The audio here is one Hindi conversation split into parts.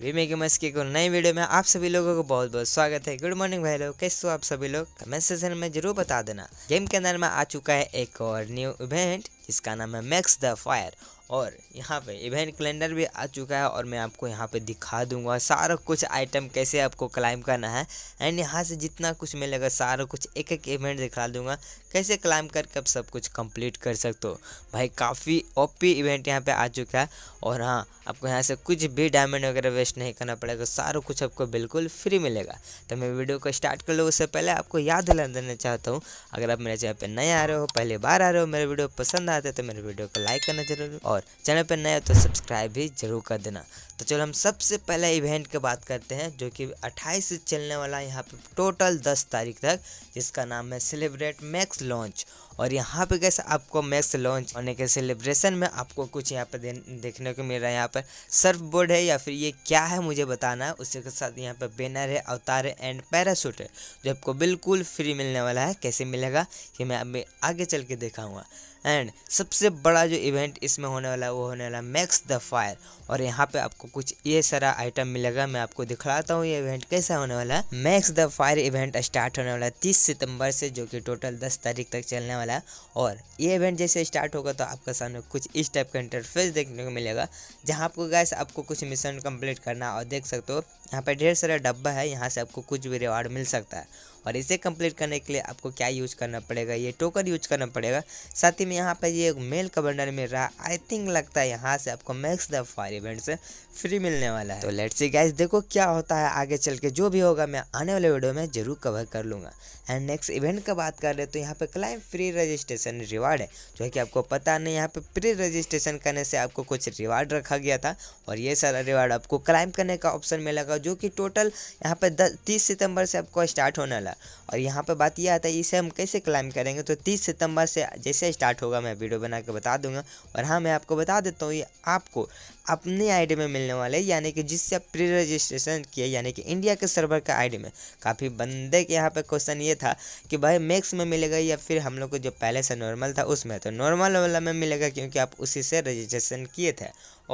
वी मेक मस्की को एक नई वीडियो में आप सभी लोगों को बहुत बहुत स्वागत है गुड मॉर्निंग भाई लोग कैसे हो आप सभी लोग कमेंट सेशन में जरूर बता देना गेम के अंदर में आ चुका है एक और न्यू इवेंट जिसका नाम है मैक्स द फायर और यहाँ पे इवेंट कैलेंडर भी आ चुका है और मैं आपको यहाँ पे दिखा दूंगा सारा कुछ आइटम कैसे आपको क्लाइम करना है एंड यहाँ से जितना कुछ मिलेगा सारा कुछ एक एक इवेंट दिखा दूंगा कैसे क्लाइम करके आप सब कुछ कंप्लीट कर सकते हो भाई काफ़ी ओपी इवेंट यहाँ पे आ चुका है और हाँ आपको यहाँ से कुछ भी डायमंड वगैरह वेस्ट नहीं करना पड़ेगा सारा कुछ आपको बिल्कुल फ्री मिलेगा तो मैं वीडियो को स्टार्ट कर लूँ उससे पहले आपको याद दिला देना चाहता हूँ अगर आप मेरे चैनल पर नए आ रहे हो पहली बार आ रहे हो मेरे वीडियो पसंद आ आते तो मेरे वीडियो को लाइक करना जरूर और चैनल पर नया हो तो सब्सक्राइब भी जरूर कर देना तो चलो हम सबसे पहले इवेंट की बात करते हैं जो कि 28 से चलने वाला यहाँ पे टोटल 10 तारीख तक जिसका नाम है सेलिब्रेट मैक्स लॉन्च और यहाँ पे कैसे आपको मैक्स लॉन्च होने के सेलिब्रेशन में आपको कुछ यहाँ पर देखने को मिल रहा है यहाँ पर सर्फ बोर्ड है या फिर ये क्या है मुझे बताना है उसी के साथ यहाँ पर बैनर है अवतार है एंड पैरासूट है जो आपको बिल्कुल फ्री मिलने वाला है कैसे मिलेगा कि मैं अभी आगे चल के दिखाऊँगा एंड सबसे बड़ा जो इवेंट इसमें होने वाला है वो होने वाला है मैक्स द फायर और यहाँ पे आपको कुछ ये सारा आइटम मिलेगा मैं आपको दिखलाता हूँ ये इवेंट कैसा होने वाला है Max the fire event start होने वाला है तीस सितंबर से जो कि टोटल दस तारीख तक चलने वाला है और ये इवेंट जैसे स्टार्ट होगा तो आपके सामने कुछ इस टाइप का इंटरफेस देखने को मिलेगा जहाँ आपको गैस आपको कुछ मिशन कम्प्लीट करना और देख सकते हो यहाँ पर ढेर सारा डब्बा है यहाँ से आपको कुछ भी रिवार्ड मिल सकता है और इसे कंप्लीट करने के लिए आपको क्या यूज करना पड़ेगा ये टोकन यूज करना पड़ेगा साथ ही में यहाँ पर ये मेल का बंडल मिल रहा है आई थिंक लगता है यहाँ से आपको मैक्स द फायर इवेंट से फ्री मिलने वाला है तो लेट्स सी गाइस देखो क्या होता है आगे चल के जो भी होगा मैं आने वाले वीडियो में जरूर कवर कर लूँगा एंड नेक्स्ट इवेंट का बात कर रहे तो यहाँ पर क्लाइम फ्री रजिस्ट्रेशन रिवार्ड है जो है कि आपको पता नहीं यहाँ पर प्री रजिस्ट्रेशन करने से आपको कुछ रिवार्ड रखा गया था और ये सारा रिवार्ड आपको क्लाइम करने का ऑप्शन मिलेगा जो कि टोटल यहाँ पर दस तीस सितंबर से आपको स्टार्ट होने वाला और यहाँ पर बात यह आता है इसे हम कैसे क्लाइम करेंगे तो तीस सितंबर से जैसे स्टार्ट होगा मैं वीडियो बना के बता दूंगा और हाँ मैं आपको बता देता हूँ ये आपको अपने आई में मिलने वाले यानी कि जिससे आप प्री रजिस्ट्रेशन किए यानी कि इंडिया के सर्वर का आई में काफ़ी बंदे के यहाँ पर क्वेश्चन ये था कि भाई मैक्स में मिलेगा या फिर हम लोग को जो पहले से नॉर्मल था उसमें तो नॉर्मल वाला में मिलेगा क्योंकि आप उसी से रजिस्ट्रेशन किए थे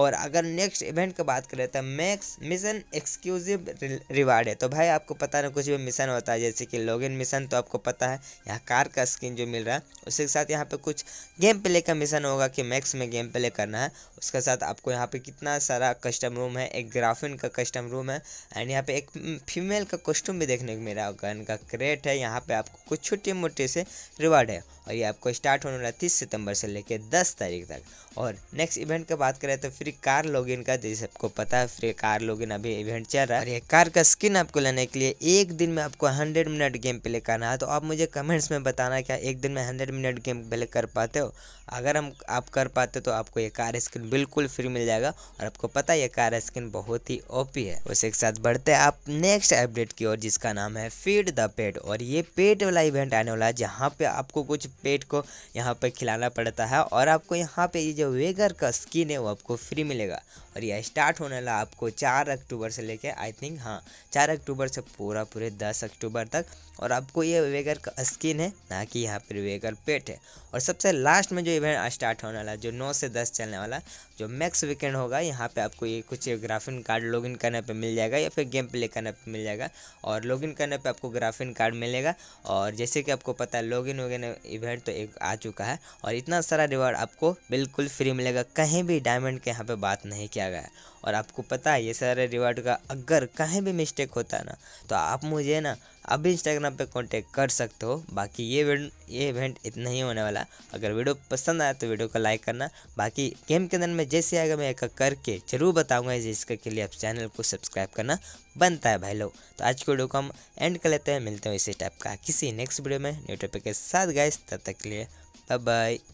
और अगर नेक्स्ट इवेंट की बात करें तो मैक्स मिशन एक्सक्लूसिव रिवार्ड है तो भाई आपको पता ना कुछ भी मिशन होता है जैसे कि लॉग मिशन तो आपको पता है यहाँ कार का स्किन जो मिल रहा है उसके साथ यहाँ पे कुछ गेम प्ले का मिशन होगा कि मैक्स में गेम प्ले करना है उसके साथ आपको यहाँ पे कितना सारा कस्टम रूम है एक ग्राफिन का कस्टम रूम है एंड यहाँ पे एक फीमेल का कॉस्ट्यूम भी देखने को मिल रहा होगा इनका क्रेट है यहाँ पे आपको कुछ छोटे मोटे से रिवार्ड है और ये आपको स्टार्ट होने वाला तीस सितंबर से लेकर दस तारीख तक और नेक्स्ट इवेंट का बात करें तो फ्री कार लॉगिन का जैसे आपको पता है फ्री कार लॉगिन अभी इवेंट चल रहा है और ये कार का स्किन आपको लेने के लिए एक दिन में आपको हंड्रेड मिनट गेम प्ले करना है तो आप मुझे कमेंट्स में बताना क्या एक दिन में हंड्रेड मिनट गेम प्ले कर पाते हो अगर हम आप कर पाते तो आपको ये कार स्किन बिल्कुल फ्री मिल जाएगा और आपको पता है ये कार स्किन बहुत ही ओपी है उसी के साथ बढ़ते आप नेक्स्ट अपडेट की ओर जिसका नाम है फीड द पेट और ये पेट वाला इवेंट आने वाला है जहाँ पे आपको कुछ पेट को यहाँ पे खिलाना पड़ता है और आपको यहाँ पे ये जो जो वेगर का स्किन है वो आपको फ्री मिलेगा और यह स्टार्ट होने वाला आपको चार अक्टूबर से लेके आई थिंक हाँ चार अक्टूबर से पूरा पूरे दस अक्टूबर तक और आपको ये वेगर का स्किन है ना कि यहाँ पर वेगर पेट है और सबसे लास्ट में जो इवेंट स्टार्ट होने वाला जो नौ से दस चलने वाला जो मैक्स वीकेंड होगा यहाँ पर आपको ये कुछ ग्राफिन कार्ड लॉग करने पर मिल जाएगा या फिर गेम प्ले करने पर मिल जाएगा और लॉग करने पर आपको ग्राफिन कार्ड मिलेगा और जैसे कि आपको पता है लॉग वगैरह इवेंट तो एक आ चुका है और इतना सारा रिवॉर्ड आपको बिल्कुल फ्री मिलेगा कहीं भी डायमंड के यहाँ पर बात नहीं किया दिया गया है और आपको पता है ये सारे रिवार्ड का अगर कहीं भी मिस्टेक होता है ना तो आप मुझे ना अभी इंस्टाग्राम पे कांटेक्ट कर सकते हो बाकी ये ये इवेंट इतना ही होने वाला अगर वीडियो पसंद आया तो वीडियो को लाइक करना बाकी गेम के अंदर में जैसे आएगा मैं एक करके जरूर बताऊंगा जिसके लिए आप चैनल को सब्सक्राइब करना बनता है भाई लोग तो आज की वीडियो को हम एंड कर लेते हैं मिलते हैं इसी टाइप का किसी नेक्स्ट वीडियो में न्यू टॉपिक के साथ गए तब तक के लिए बाय बाय